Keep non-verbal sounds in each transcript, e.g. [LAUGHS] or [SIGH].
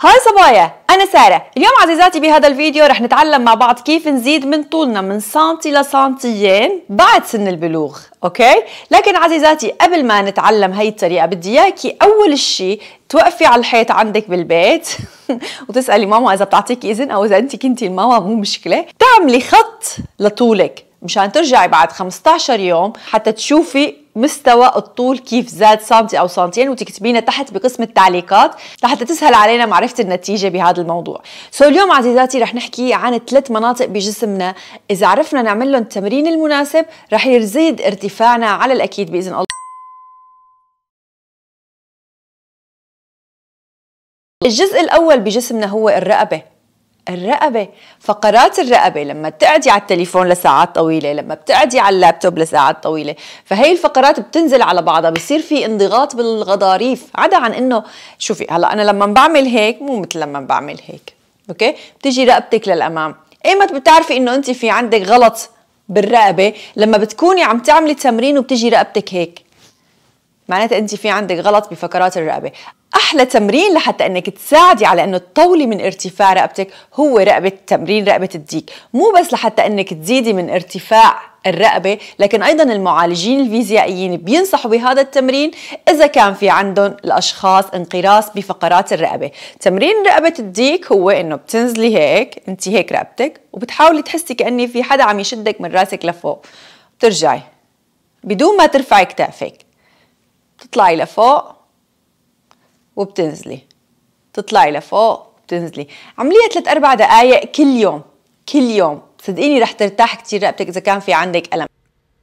هاي صبايا أنا سارة اليوم عزيزاتي بهذا الفيديو رح نتعلم مع بعض كيف نزيد من طولنا من سنتي لسنتيين بعد سن البلوغ أوكي لكن عزيزاتي قبل ما نتعلم هاي الطريقة بدي إياكي أول شي توقفي على الحيط عندك بالبيت [LAUGHS] وتسألي ماما إذا بتعطيك إذن أو إذا أنت كنتي الماما مو مشكلة تعملي خط لطولك مشان ترجعي بعد 15 يوم حتى تشوفي مستوى الطول كيف زاد سنتي أو سنتين وتكتبينا تحت بقسم التعليقات لحتى تسهل علينا معرفة النتيجة بهذا الموضوع سو so, اليوم عزيزاتي رح نحكي عن ثلاث مناطق بجسمنا إذا عرفنا نعمل لهم التمرين المناسب رح يزيد ارتفاعنا على الأكيد بإذن الله الجزء الأول بجسمنا هو الرقبة الرقبة فقرات الرقبة لما بتقعدي على التليفون لساعات طويلة لما بتقعدي على اللابتوب لساعات طويلة فهي الفقرات بتنزل على بعضها بصير في انضغاط بالغضاريف عدا عن انه شوفي هلا انا لما بعمل هيك مو مثل لما بعمل هيك اوكي بتيجي رقبتك للامام ايمت بتعرفي انه انت في عندك غلط بالرقبه لما بتكوني عم تعملي تمرين وبتيجي رقبتك هيك معناتها انت في عندك غلط بفقرات الرقبه احلى تمرين لحتى انك تساعدي على انه تطولي من ارتفاع رقبتك هو رقبه تمرين رقبه الديك مو بس لحتى انك تزيدي من ارتفاع الرقبة لكن أيضا المعالجين الفيزيائيين بينصحوا بهذا التمرين إذا كان في عندهم الأشخاص انقراص بفقرات الرقبة تمرين رقبة الديك هو إنه بتنزلي هيك أنت هيك رقبتك وبتحاولي تحسي كأني في حدا عم يشدك من راسك لفوق بترجعي بدون ما ترفعي كتافك بتطلعي لفوق وبتنزلي تطلعي لفوق بتنزلي عمليها ثلاث اربع دقائق كل يوم كل يوم صدقيني رح ترتاح كثير رقبتك اذا كان في عندك الم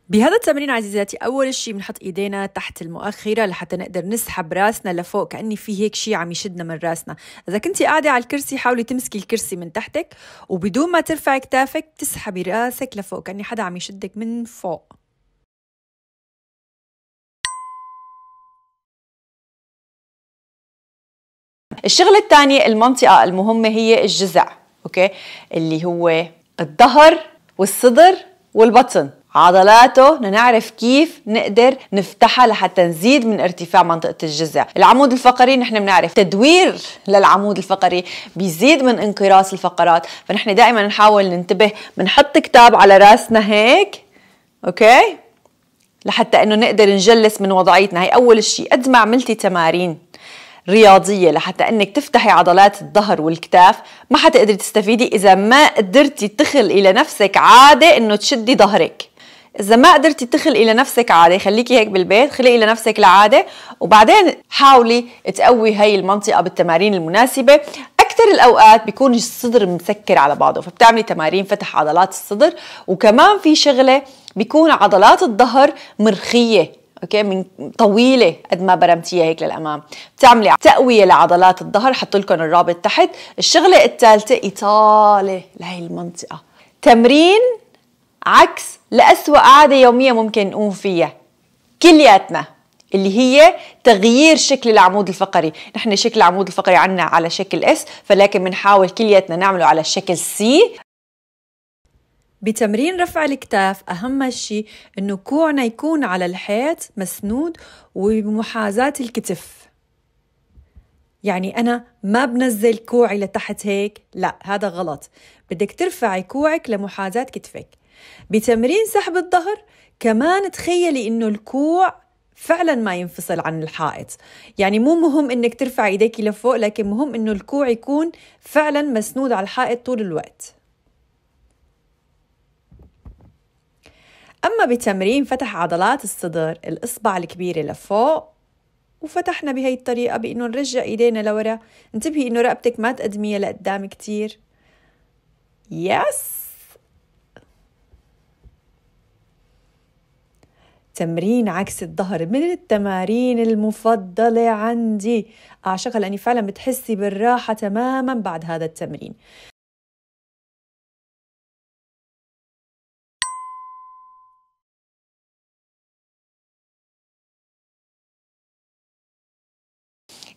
بهذا التمرين عزيزاتي اول شيء بنحط ايدينا تحت المؤخره لحتى نقدر نسحب راسنا لفوق كاني في هيك شيء عم يشدنا من راسنا اذا كنتي قاعده على الكرسي حاولي تمسكي الكرسي من تحتك وبدون ما ترفعي كتافك تسحبي راسك لفوق كاني حدا عم يشدك من فوق الشغله الثانيه المنطقه المهمه هي الجذع اوكي اللي هو الظهر والصدر والبطن عضلاته نعرف كيف نقدر نفتحها لحتى نزيد من ارتفاع منطقة الجزع العمود الفقري نحن بنعرف تدوير للعمود الفقري بيزيد من انقراص الفقرات فنحن دائما نحاول ننتبه بنحط كتاب على راسنا هيك اوكي لحتى انه نقدر نجلس من وضعيتنا هي اول شيء قد ما عملتي تمارين رياضية لحتى أنك تفتحي عضلات الظهر والكتاف ما حتقدري تستفيدي إذا ما قدرتي تخلقي لنفسك عادة أنه تشدي ظهرك إذا ما قدرتي تخلقي لنفسك عادة خليكي هيك بالبيت خلقي لنفسك العادة وبعدين حاولي تقوي هاي المنطقة بالتمارين المناسبة اكثر الاوقات بيكون الصدر مسكر على بعضه فبتعملي تمارين فتح عضلات الصدر وكمان في شغله بيكون عضلات الظهر مرخيه اوكي من طويله قد ما برمتيها هيك للامام بتعملي تقويه لعضلات الظهر حط لكم الرابط تحت الشغله الثالثه اطاله لهي المنطقه تمرين عكس لأسوأ عاده يوميه ممكن نقوم فيها كلياتنا اللي هي تغيير شكل العمود الفقري نحن شكل العمود الفقري عنا على شكل اس فلكن بنحاول كلياتنا نعمله على شكل سي بتمرين رفع الكتاف أهم شيء إنه كوعنا يكون على الحيط مسنود وبمحاذاة الكتف يعني أنا ما بنزل كوعي لتحت هيك لا هذا غلط بدك ترفعي كوعك لمحاذاة كتفك بتمرين سحب الظهر كمان تخيلي إنه الكوع فعلا ما ينفصل عن الحائط يعني مو مهم انك ترفع ايديك لفوق لكن مهم انه الكوع يكون فعلا مسنود على الحائط طول الوقت أما بتمرين فتح عضلات الصدر الإصبع الكبيرة لفوق وفتحنا بهي الطريقة بإنه نرجع إيدينا لورا انتبهي إنه رقبتك ما تقدميها لقدام كتير يس تمرين عكس الظهر من التمارين المفضلة عندي أعشقها لأني فعلا بتحسي بالراحة تماما بعد هذا التمرين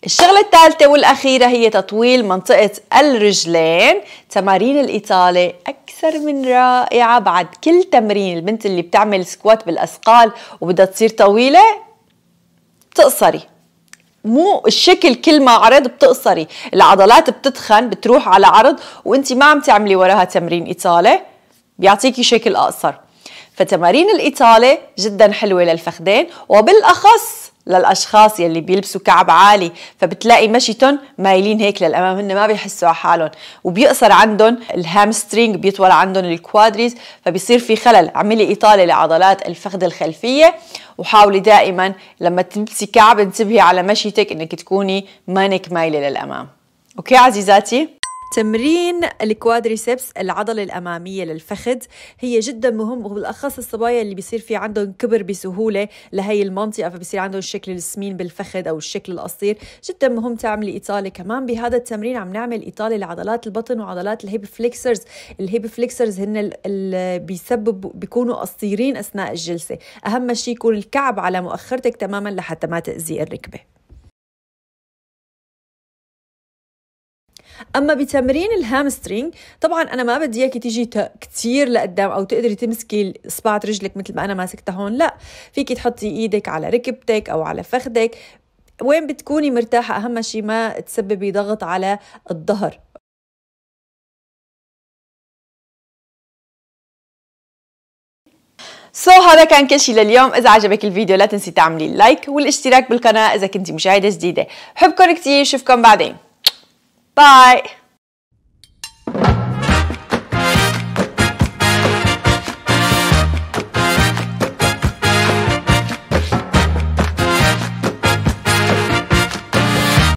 الشغلة الثالثة والأخيرة هي تطويل منطقة الرجلين تمارين الإطالة أكثر من رائعة بعد كل تمرين البنت اللي بتعمل سكوات بالأثقال وبدها تصير طويلة بتقصري مو الشكل كل ما عرض بتقصري العضلات بتتخن بتروح على عرض وانت ما عم تعملي وراها تمرين إطالة بيعطيكي شكل أقصر فتمارين الإطالة جدا حلوة للفخدين وبالأخص للاشخاص يلي بيلبسوا كعب عالي فبتلاقي مشيتهم مايلين هيك للامام هن ما بيحسوا على حالهم وبيقصر عندهم الهامسترينج بيطول عندهم الكوادريز فبيصير في خلل اعملي اطاله لعضلات الفخذ الخلفيه وحاولي دائما لما تلبسي كعب انتبهي على مشيتك انك تكوني مانك مايله للامام اوكي عزيزاتي تمرين الكوادريسبس العضلة الأمامية للفخذ هي جدا مهم وبالأخص الصبايا اللي بيصير في عندهم كبر بسهولة لهي المنطقة فبصير عندهم الشكل السمين بالفخذ أو الشكل القصير جدا مهم تعملي إطالة كمان بهذا التمرين عم نعمل إطالة لعضلات البطن وعضلات الهيب فليكسرز الهيب فليكسرز هن اللي بيسبب بيكونوا قصيرين أثناء الجلسة أهم شيء يكون الكعب على مؤخرتك تماما لحتى ما تأذي الركبة اما بتمرين الهامسترينج طبعا انا ما بدي اياكي تيجي كثير لقدام او تقدري تمسكي اصبعه رجلك مثل ما انا ماسكتها هون لا فيكي تحطي ايدك على ركبتك او على فخدك وين بتكوني مرتاحه اهم شيء ما تسببي ضغط على الظهر سو so, هذا كان كل شيء لليوم اذا عجبك الفيديو لا تنسي تعملي لايك والاشتراك بالقناه اذا كنتي مشاهده جديده بحبكم كثير شوفكم بعدين Bye.